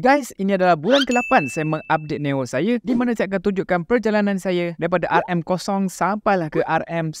Guys, ini adalah bulan ke-8 saya mengupdate Neo saya di mana saya akan tunjukkan perjalanan saya daripada RM0 sampailah ke RM1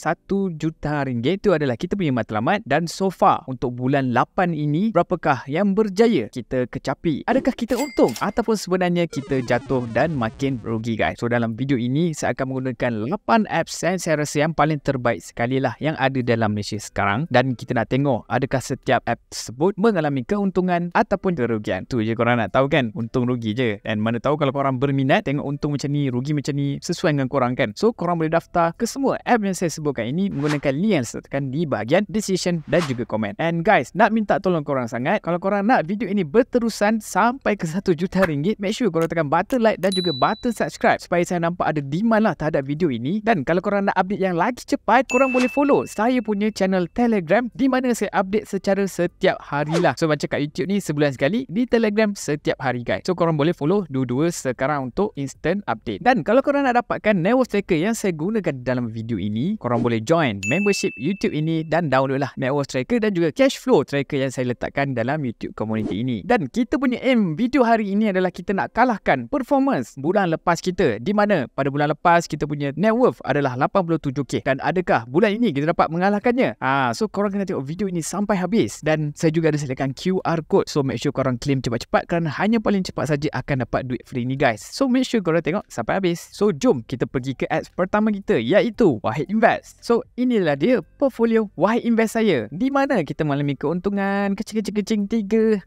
juta ringgit. Itu adalah kita punya matlamat dan so far untuk bulan 8 ini berapakah yang berjaya kita kecapi? Adakah kita untung ataupun sebenarnya kita jatuh dan makin rugi guys? So dalam video ini saya akan menggunakan 8 apps yang saya rasa yang paling terbaik sekali lah yang ada dalam Malaysia sekarang dan kita nak tengok adakah setiap app tersebut mengalami keuntungan ataupun kerugian. Tu je korang nak tahu kan untung rugi je dan mana tahu kalau korang berminat tengok untung macam ni rugi macam ni sesuai dengan korang kan so korang boleh daftar ke semua app yang saya sebutkan ini menggunakan link yang saya di bahagian decision dan juga komen and guys nak minta tolong korang sangat kalau korang nak video ini berterusan sampai ke 1 juta ringgit make sure korang tekan button like dan juga button subscribe supaya saya nampak ada demand lah terhadap video ini dan kalau korang nak update yang lagi cepat korang boleh follow saya punya channel telegram di mana saya update secara setiap harilah so macam kat YouTube ni sebulan sekali di telegram setiap hari guys. So korang boleh follow dua-dua sekarang untuk instant update. Dan kalau korang nak dapatkan network tracker yang saya gunakan dalam video ini, korang boleh join membership YouTube ini dan downloadlah lah network tracker dan juga cash flow tracker yang saya letakkan dalam YouTube community ini. Dan kita punya aim video hari ini adalah kita nak kalahkan performance bulan lepas kita di mana pada bulan lepas kita punya net worth adalah 87k dan adakah bulan ini kita dapat mengalahkannya? Ah, so korang kena tengok video ini sampai habis dan saya juga ada sediakan QR code so make sure korang claim cepat-cepat kerana hanya paling cepat saja akan dapat duit free ni guys. So make sure korang tengok sampai habis. So jom kita pergi ke ads pertama kita iaitu Wahid Invest. So inilah dia portfolio Wahid Invest saya. Di mana kita mengalami keuntungan kecil-kecil-kecil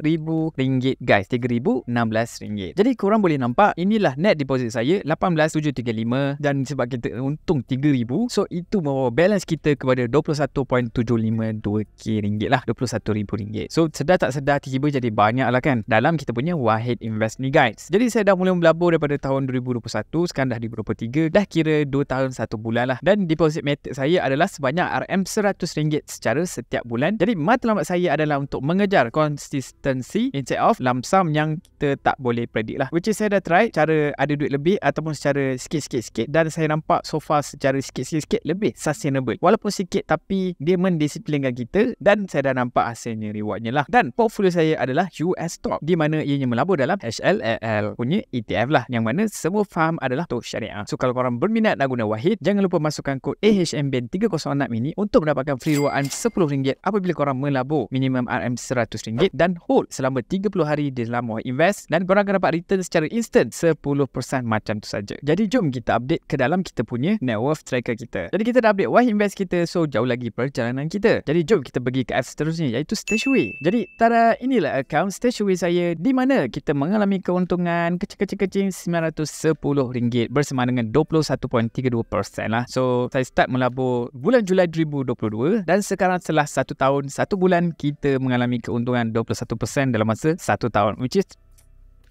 RM3,000 guys. RM3,016. Jadi korang boleh nampak inilah net deposit saya RM18,735 dan sebab kita untung RM3,000. So itu membawa balance kita kepada 21.752k ringgit lah. rm ribu ringgit. So sedar tak sedar tiba-tiba jadi banyak lah kan dalam kita punya Wahid Invest ni guys. Jadi saya dah mula melabur daripada tahun 2021, sekarang dah di 2023, dah kira 2 tahun 1 bulan lah. Dan deposit method saya adalah sebanyak RM100 secara setiap bulan. Jadi matlamat saya adalah untuk mengejar konsistensi, instead of lamsam yang kita tak boleh predict lah. Which is saya dah try cara ada duit lebih ataupun secara sikit-sikit-sikit dan saya nampak so far secara sikit-sikit-sikit lebih sustainable. Walaupun sikit tapi dia mendisiplinkan kita dan saya dah nampak hasilnya rewardnya lah. Dan portfolio saya adalah US stock di mana ianya melabur dalam HLAL punya ETF lah yang mana semua farm adalah tu syariah. So kalau korang berminat nak guna Wahid, jangan lupa masukkan kod ahmb Band 306 ini untuk mendapatkan free ruangan RM10 apabila korang melabur minimum RM100 dan hold selama 30 hari di dalam Wahid Invest dan korang akan dapat return secara instant 10% macam tu saja. Jadi jom kita update ke dalam kita punya net worth tracker kita. Jadi kita dah update Wahid Invest kita so jauh lagi perjalanan kita. Jadi jom kita pergi ke apps seterusnya iaitu Stashaway. Jadi tada inilah account Stashaway saya di mana kita mengalami keuntungan kecil-kecil-kecil RM910 bersama dengan 21.32% lah. So, saya start melabur bulan Julai 2022 dan sekarang setelah 1 tahun, 1 bulan kita mengalami keuntungan 21% dalam masa 1 tahun which is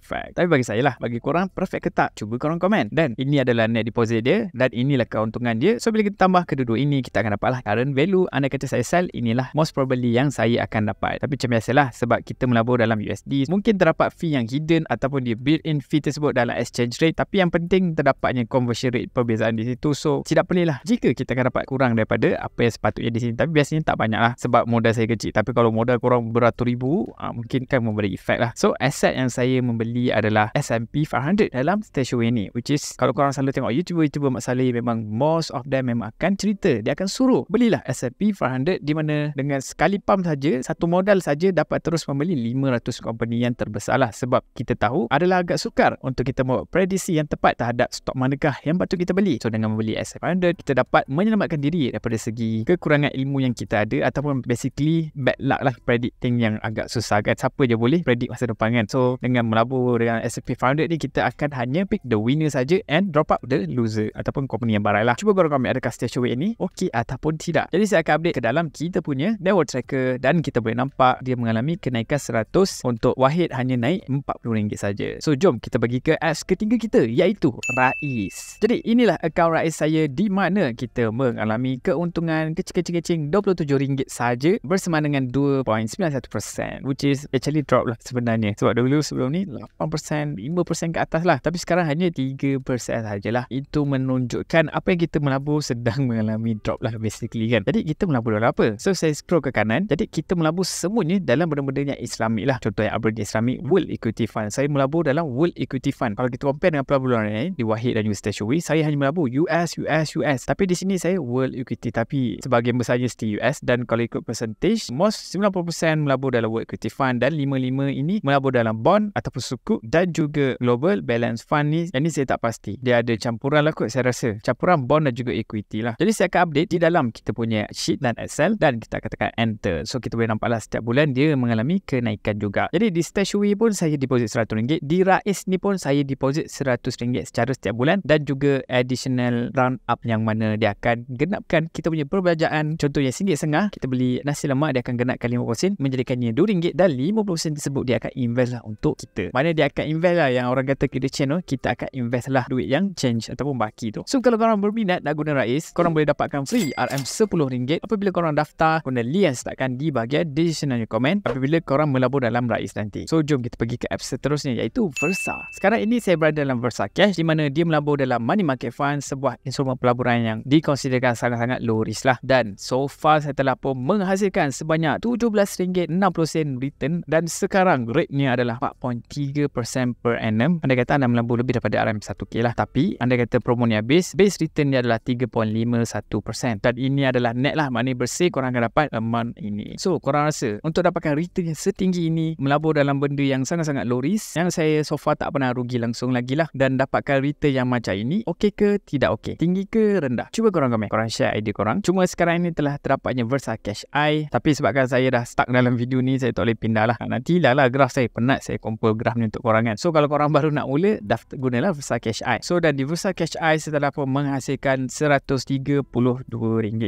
perfect. Tapi bagi saya lah, bagi korang perfect ke tak? Cuba korang komen. Dan ini adalah net deposit dia dan inilah keuntungan dia. So bila kita tambah kedua-dua ini, kita akan dapat lah. current value. Anda kata saya sell, inilah most probably yang saya akan dapat. Tapi macam biasalah, sebab kita melabur dalam USD, mungkin terdapat fee yang hidden ataupun dia built-in fee tersebut dalam exchange rate. Tapi yang penting terdapatnya conversion rate perbezaan di situ. So tidak lah. jika kita akan dapat kurang daripada apa yang sepatutnya di sini. Tapi biasanya tak banyak lah sebab modal saya kecil. Tapi kalau modal korang beratus ribu, ah, mungkin kan memberi efek lah. So aset yang saya membeli beli adalah S&P 500 dalam stage away ni which is kalau korang selalu tengok YouTuber-YouTuber Mat Saleh memang most of them memang akan cerita dia akan suruh belilah S&P 500 di mana dengan sekali pump saja satu modal saja dapat terus membeli 500 company yang terbesar lah sebab kita tahu adalah agak sukar untuk kita membuat prediksi yang tepat terhadap stok manakah yang patut kita beli so dengan membeli S&P 500 kita dapat menyelamatkan diri daripada segi kekurangan ilmu yang kita ada ataupun basically bad luck lah predicting yang agak susah kan siapa je boleh predict masa depan kan so dengan melabur dengan S&P 500 ni kita akan hanya pick the winner saja and drop up the loser ataupun company yang barai lah. Cuba korang komen adakah stash away ni okey ataupun tidak. Jadi saya akan update ke dalam kita punya network tracker dan kita boleh nampak dia mengalami kenaikan 100 untuk Wahid hanya naik RM40 saja. So jom kita bagi ke apps ketiga kita iaitu Rais. Jadi inilah account Rais saya di mana kita mengalami keuntungan kecil-kecil RM27 saja bersama dengan 2.91% which is actually drop lah sebenarnya. Sebab dulu sebelum ni 8%, 5% ke atas lah. Tapi sekarang hanya 3% sahajalah. Itu menunjukkan apa yang kita melabur sedang mengalami drop lah basically kan. Jadi kita melabur dalam apa? So saya scroll ke kanan. Jadi kita melabur semuanya dalam benda-benda yang islami lah. Contoh yang abadi islami, World Equity Fund. Saya melabur dalam World Equity Fund. Kalau kita compare dengan pelabur lain, eh, di Wahid dan Universitas Showy, saya hanya melabur US, US, US. Tapi di sini saya World Equity. Tapi sebagian besarnya still US. Dan kalau ikut percentage, most 90% melabur dalam World Equity Fund. Dan 55 ini melabur dalam bond ataupun super sukuk dan juga global balance fund ni yang ni saya tak pasti dia ada campuran lah kot saya rasa campuran bond dan juga equity lah jadi saya akan update di dalam kita punya sheet dan excel dan kita akan tekan enter so kita boleh nampak lah setiap bulan dia mengalami kenaikan juga jadi di stashaway pun saya deposit RM100 di rais ni pun saya deposit RM100 secara setiap bulan dan juga additional round up yang mana dia akan genapkan kita punya perbelanjaan contohnya RM1.5 kita beli nasi lemak dia akan genapkan RM50 menjadikannya RM2 dan RM50 tersebut dia akan invest lah untuk kita mana dia akan invest lah yang orang kata kita channel kita akan invest lah duit yang change ataupun baki tu so kalau korang berminat nak guna Rais korang boleh dapatkan free RM10 apabila korang daftar guna link yang sertakan di bahagian decision on comment apabila korang melabur dalam Rais nanti so jom kita pergi ke app seterusnya iaitu Versa sekarang ini saya berada dalam Versa Cash di mana dia melabur dalam Money Market Fund sebuah instrumen pelaburan yang dikonsiderkan sangat-sangat low risk lah dan so far saya telah pun menghasilkan sebanyak RM17.60 return dan sekarang rate ni adalah 4.3 3% per annum. Anda kata anda melambung lebih daripada RM1K lah. Tapi anda kata promo ni habis, base return dia adalah 3.51%. Dan ini adalah net lah. Maknanya bersih korang akan dapat amount ini. So korang rasa untuk dapatkan return yang setinggi ini, melabur dalam benda yang sangat-sangat low risk, yang saya so far tak pernah rugi langsung lagi lah. Dan dapatkan return yang macam ini, okey ke tidak okey? Tinggi ke rendah? Cuba korang komen. Korang share idea korang. Cuma sekarang ini telah terdapatnya Versa Cash I. Tapi sebabkan saya dah stuck dalam video ni, saya tak boleh pindah lah. Nanti lah lah graf saya. Penat saya kumpul graf ni untuk korang kan. So kalau korang baru nak mula, daftar gunalah Versa Cash I. So dan di Versa Cash I setelah pun menghasilkan RM132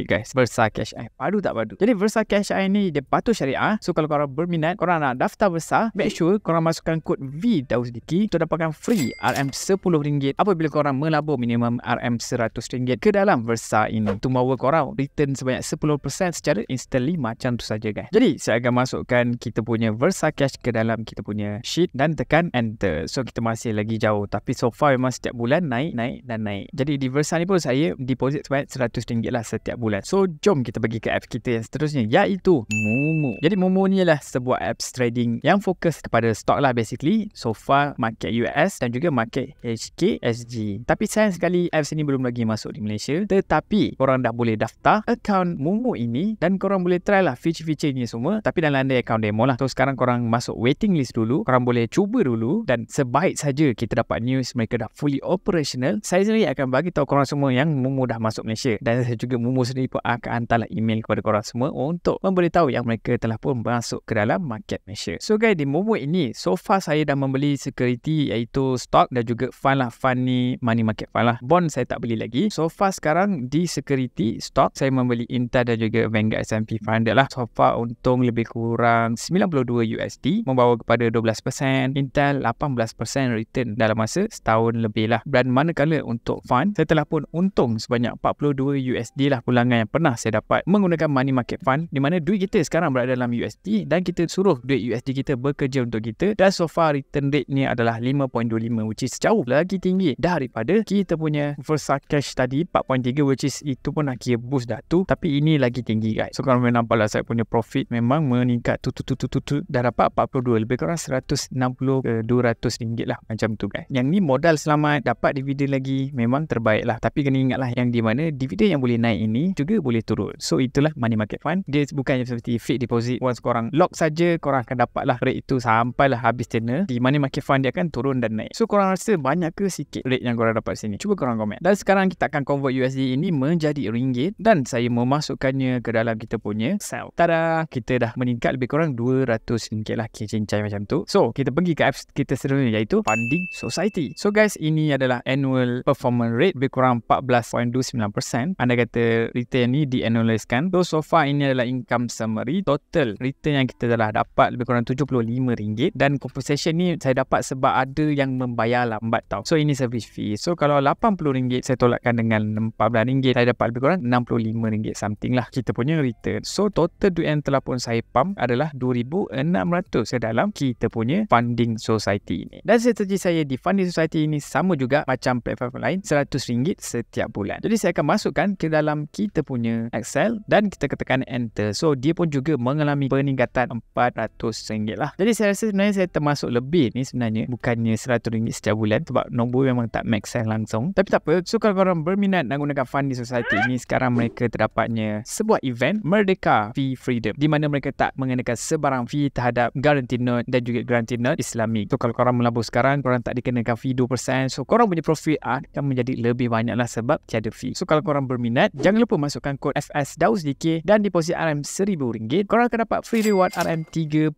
guys. Versa Cash I. Padu tak padu? Jadi Versa Cash I ni dia patuh syariah. So kalau korang berminat, korang nak daftar Versa, make sure korang masukkan kod V tahu sedikit untuk dapatkan free RM10 apabila korang melabur minimum RM100 ke dalam Versa ini. Itu bawa korang return sebanyak 10% secara instantly macam tu saja guys. Jadi saya akan masukkan kita punya Versa Cash ke dalam kita punya sheet dan tekan akan enter uh, So kita masih lagi jauh Tapi so far memang setiap bulan naik, naik dan naik Jadi di Versa ni pun saya deposit sebanyak RM100 lah setiap bulan So jom kita pergi ke app kita yang seterusnya Iaitu Mumu Jadi Mumu ni lah sebuah apps trading Yang fokus kepada stock lah basically So far market US dan juga market HKSG Tapi sayang sekali apps ni belum lagi masuk di Malaysia Tetapi korang dah boleh daftar account Mumu ini Dan korang boleh try lah feature-feature ni semua Tapi dalam anda account demo lah So sekarang korang masuk waiting list dulu Korang boleh cuba cuba dulu dan sebaik saja kita dapat news mereka dah fully operational, saya sendiri akan bagi tahu korang semua yang Mumu dah masuk Malaysia dan saya juga Mumu sendiri pun akan hantarlah email kepada korang semua untuk memberitahu yang mereka telah pun masuk ke dalam market Malaysia. So guys, di Mumu ini, so far saya dah membeli security iaitu stock dan juga fund lah, fund ni money market fund lah. Bond saya tak beli lagi. So far sekarang di security stock, saya membeli Intel dan juga Vanguard S&P 500 lah. So far untung lebih kurang 92 USD membawa kepada 12% mengintal 18% return dalam masa setahun lebih lah. Dan manakala untuk fund, saya telah pun untung sebanyak 42 USD lah pulangan yang pernah saya dapat menggunakan money market fund di mana duit kita sekarang berada dalam USD dan kita suruh duit USD kita bekerja untuk kita dan so far return rate ni adalah 5.25 which is jauh lagi tinggi daripada kita punya first Cash tadi 4.3 which is itu pun nak kira boost dah tu tapi ini lagi tinggi guys. So kalau memang nampak lah saya punya profit memang meningkat tu tu tu tu tu, tu dah dapat 42 lebih kurang 160 200 ringgit lah macam tu kan. Yang ni modal selamat dapat dividen lagi memang terbaik lah. Tapi kena ingat lah yang di mana dividen yang boleh naik ini juga boleh turun. So itulah money market fund. Dia bukan seperti fixed deposit. Once korang lock saja korang akan dapat lah rate itu sampai lah habis tenor. Di money market fund dia akan turun dan naik. So korang rasa banyak ke sikit rate yang korang dapat sini? Cuba korang komen. Dan sekarang kita akan convert USD ini menjadi ringgit dan saya memasukkannya ke dalam kita punya sell. Tada! Kita dah meningkat lebih kurang 200 ringgit lah kecincai macam tu. So kita pergi ke ETFs kita sedunia iaitu Funding Society. So guys, ini adalah annual performance rate lebih kurang 14.29%. Anda kata return ni dianalyskan. So so far ini adalah income summary. Total return yang kita telah dapat lebih kurang RM75. Dan compensation ni saya dapat sebab ada yang membayar lambat tau. So ini service fee. So kalau RM80 saya tolakkan dengan RM14 saya dapat lebih kurang RM65 something lah kita punya return. So total duit yang telah pun saya pump adalah RM2,600 sedalam kita punya funding society ini. Dan strategi saya di funding society ini sama juga macam platform lain RM100 setiap bulan. Jadi saya akan masukkan ke dalam kita punya Excel dan kita ketekan enter. So dia pun juga mengalami peningkatan RM400 lah. Jadi saya rasa sebenarnya saya termasuk lebih ni sebenarnya bukannya RM100 setiap bulan sebab nombor memang tak max saya langsung. Tapi tak apa. So kalau korang berminat nak gunakan funding society ini sekarang mereka terdapatnya sebuah event Merdeka V Freedom di mana mereka tak mengenakan sebarang fee terhadap guarantee note dan juga guarantee note Islam Islamik. So kalau korang melabur sekarang, korang tak dikenakan fee 2%. So korang punya profit ah, akan menjadi lebih banyak lah sebab tiada fee. So kalau korang berminat, jangan lupa masukkan kod FS FSDAUSDK dan deposit RM1000. Korang akan dapat free reward RM30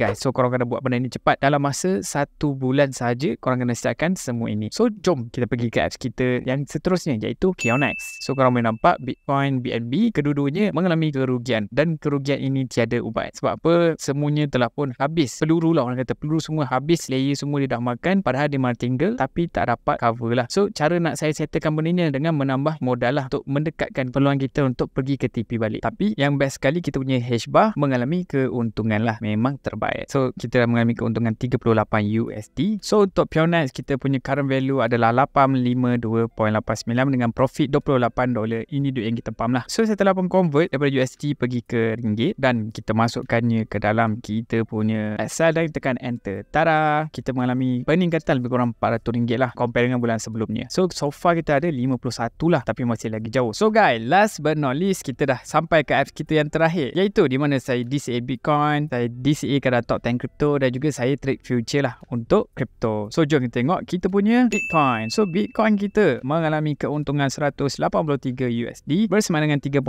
guys. So korang kena buat benda ini cepat. Dalam masa satu bulan sahaja, korang kena siapkan semua ini. So jom kita pergi ke apps kita yang seterusnya iaitu Kionex. So korang boleh nampak Bitcoin, BNB, kedua-duanya mengalami kerugian. Dan kerugian ini tiada ubat. Sebab apa? Semuanya telah pun habis. Peluru lah orang kata. Peluru peluru semua habis layer semua dia dah makan padahal dia martingale tapi tak dapat cover lah so cara nak saya settlekan benda ni dengan menambah modal lah untuk mendekatkan peluang kita untuk pergi ke TP balik tapi yang best sekali kita punya hashbar mengalami keuntungan lah memang terbaik so kita dah mengalami keuntungan 38 USD so untuk Pionites kita punya current value adalah 852.89 dengan profit 28 dolar ini duit yang kita pump lah so setelah pun convert daripada USD pergi ke ringgit dan kita masukkannya ke dalam kita punya Excel dan tekan enter kata Tara kita mengalami peningkatan lebih kurang RM400 lah compare dengan bulan sebelumnya so so far kita ada 51 lah tapi masih lagi jauh so guys last but not least kita dah sampai ke apps kita yang terakhir iaitu di mana saya DCA Bitcoin saya DCA kadar top 10 crypto dan juga saya trade future lah untuk crypto so jom kita tengok kita punya Bitcoin so Bitcoin kita mengalami keuntungan 183 USD bersama dengan 3.57%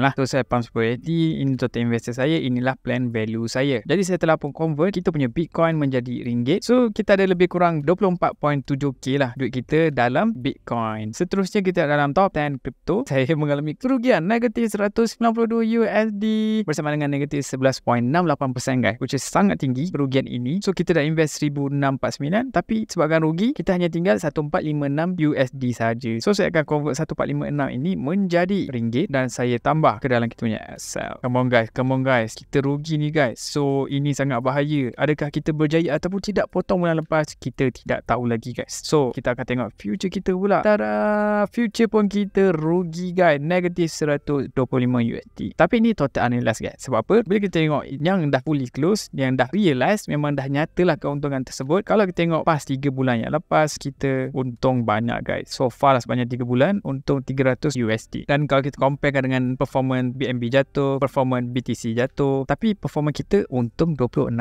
lah so saya pump 10 USD ini total investor saya inilah plan value saya jadi saya telah pun convert kita punya punya Bitcoin menjadi ringgit. So kita ada lebih kurang 24.7k lah duit kita dalam Bitcoin. Seterusnya kita dalam top 10 crypto. Saya mengalami kerugian negatif 192 USD bersama dengan negatif 11.68% guys which is sangat tinggi kerugian ini. So kita dah invest 1649 tapi sebabkan rugi kita hanya tinggal 1456 USD saja. So saya akan convert 1456 ini menjadi ringgit dan saya tambah ke dalam kita punya Excel. Come on guys, come on guys. Kita rugi ni guys. So ini sangat bahaya. Ada adakah kita berjaya ataupun tidak potong bulan lepas kita tidak tahu lagi guys so kita akan tengok future kita pula tada future pun kita rugi guys negatif 125 USD tapi ni total analyze guys sebab apa bila kita tengok yang dah fully close yang dah realize memang dah nyatalah keuntungan tersebut kalau kita tengok pas 3 bulan yang lepas kita untung banyak guys so far lah sebanyak 3 bulan untung 300 USD dan kalau kita compare dengan performance BNB jatuh performance BTC jatuh tapi performance kita untung 26%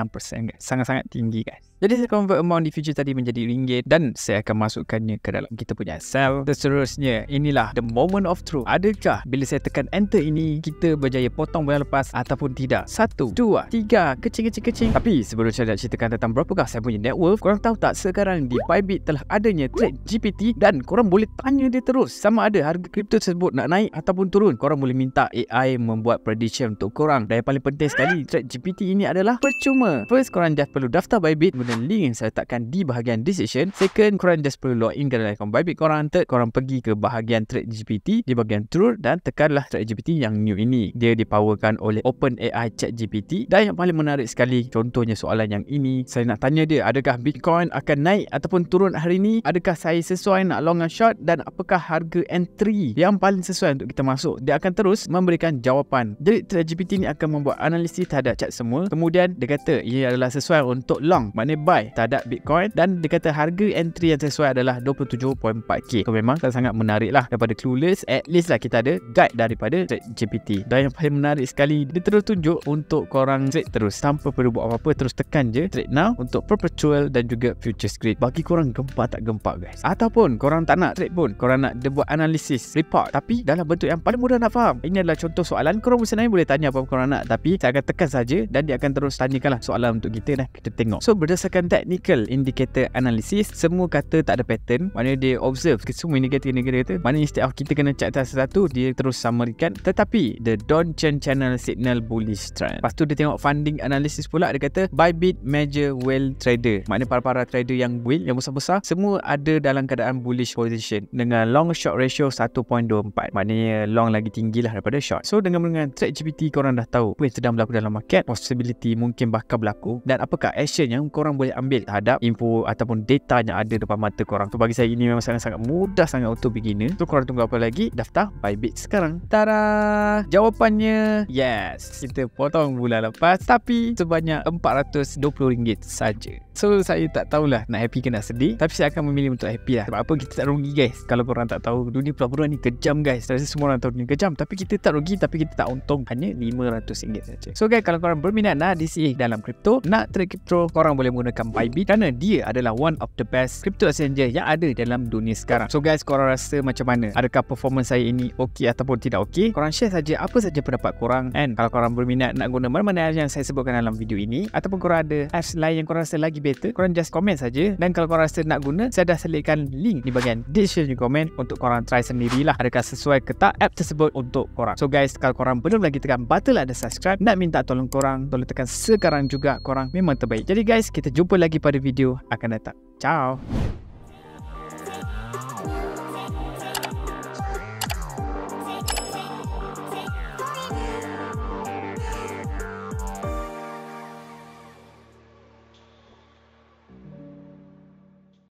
guys sangat-sangat tinggi guys kan. Jadi saya convert amount di future tadi menjadi ringgit dan saya akan masukkannya ke dalam kita punya sel. terusnya inilah the moment of truth. Adakah bila saya tekan enter ini, kita berjaya potong bayar lepas ataupun tidak? Satu, dua, tiga, kecing, kecing, kecing. Tapi sebelum saya nak ceritakan tentang berapakah saya punya net worth, korang tahu tak sekarang di Bybit telah adanya trade GPT dan korang boleh tanya dia terus sama ada harga kripto tersebut nak naik ataupun turun. Korang boleh minta AI membuat prediction untuk korang. Dan yang paling penting sekali, trade GPT ini adalah percuma. First, korang just perlu daftar Bybit guna link yang saya letakkan di bahagian description. Second, korang just perlu log in ke dalam akaun Bybit korang. Third, korang pergi ke bahagian trade GPT di bahagian true dan tekanlah trade GPT yang new ini. Dia dipowerkan oleh OpenAI Chat GPT dan yang paling menarik sekali contohnya soalan yang ini. Saya nak tanya dia adakah Bitcoin akan naik ataupun turun hari ini? Adakah saya sesuai nak long and short dan apakah harga entry yang paling sesuai untuk kita masuk? Dia akan terus memberikan jawapan. Jadi trade GPT ni akan membuat analisis terhadap chat semua. Kemudian dia kata ia adalah sesuai untuk long. Maknanya buy terhadap Bitcoin dan dia kata harga entry yang sesuai adalah 27.4k. So memang sangat menarik lah daripada Clueless at least lah kita ada guide daripada GPT dan yang paling menarik sekali dia terus tunjuk untuk korang trade terus tanpa perlu buat apa-apa terus tekan je trade now untuk perpetual dan juga future script bagi korang gempak tak gempak guys ataupun korang tak nak trade pun korang nak dia buat analisis report tapi dalam bentuk yang paling mudah nak faham ini adalah contoh soalan korang mesti nanya boleh tanya apa-apa korang nak tapi saya akan tekan saja dan dia akan terus tanyakanlah soalan untuk kita dan kita tengok so berdasarkan berdasarkan technical indicator analysis semua kata tak ada pattern maknanya dia observe semua indicator negatif tu maknanya instead of kita kena check atas satu dia terus summarikan tetapi the don chen channel signal bullish trend lepas tu dia tengok funding analysis pula dia kata buy bid major well trader maknanya para-para trader yang build yang besar-besar semua ada dalam keadaan bullish position dengan long short ratio 1.24 maknanya long lagi tinggi lah daripada short so dengan dengan trade GPT korang dah tahu apa yang sedang berlaku dalam market possibility mungkin bakal berlaku dan apakah action yang korang boleh ambil terhadap info ataupun data yang ada depan mata korang. So bagi saya ini memang sangat-sangat mudah sangat untuk beginner. So korang tunggu apa lagi? Daftar Bybit sekarang. Tada! Jawapannya yes. Kita potong bulan lepas tapi sebanyak RM420 saja. So saya tak tahulah Nak happy ke nak sedih Tapi saya akan memilih untuk happy lah Sebab apa kita tak rugi guys Kalau korang tak tahu Dunia pelaburan ni kejam guys Saya rasa semua orang tahu dunia kejam Tapi kita tak rugi Tapi kita tak untung Hanya RM500 saja. So guys kalau korang berminat nak DCA dalam crypto Nak trade crypto Korang boleh menggunakan Bybit Kerana dia adalah one of the best crypto exchanger Yang ada dalam dunia sekarang So guys korang rasa macam mana Adakah performance saya ini okey ataupun tidak okey Korang share saja apa saja pendapat korang And kalau korang berminat nak guna mana-mana yang saya sebutkan dalam video ini Ataupun korang ada apps lain yang korang rasa lagi beta korang just komen saja dan kalau korang rasa nak guna saya dah selitkan link di bahagian description komen untuk korang try sendirilah adakah sesuai ke tak app tersebut untuk korang so guys kalau korang belum lagi tekan button ada subscribe nak minta tolong korang tolong tekan sekarang juga korang memang terbaik jadi guys kita jumpa lagi pada video akan datang ciao